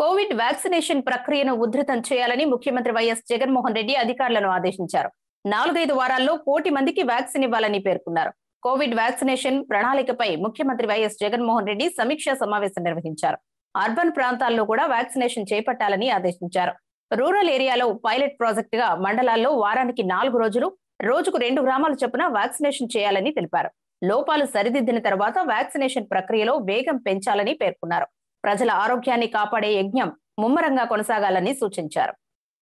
Covid vaccination ప్రక్రియను ఉధృతం చేయాలని ముఖ్యమంత్రి వైఎస్ జగన్మోహన్ రెడ్డి అధికారులను ఆదేశించారు నాలుగైదు వారాల్లో కోటి మందికి వ్యాక్సిన్ ఇవ్వాలని పేర్కొన్నారు కోవిడ్ వ్యాక్సినేషన్ ప్రణాళికపై ముఖ్యమంత్రి వైఎస్ జగన్మోహన్ రెడ్డి సమీక్షా సమావేశం నిర్వహించారు అర్బన్ ప్రాంతాల్లో కూడా వ్యాక్సినేషన్ చేపట్టాలని ఆదేశించారు రూరల్ ఏరియాలో పైలట్ ప్రాజెక్టు గా మండలాల్లో వారానికి నాలుగు రోజులు రోజుకు రెండు గ్రామాల చొప్పున వ్యాక్సినేషన్ చేయాలని తెలిపారు లోపాలు సరిదిద్దిన తర్వాత వ్యాక్సినేషన్ ప్రక్రియలో వేగం పెంచాలని పేర్కొన్నారు ప్రజల ఆరోగ్యాన్ని కాపాడే యజ్ఞం ముమ్మరంగా కొనసాగాలని సూచించారు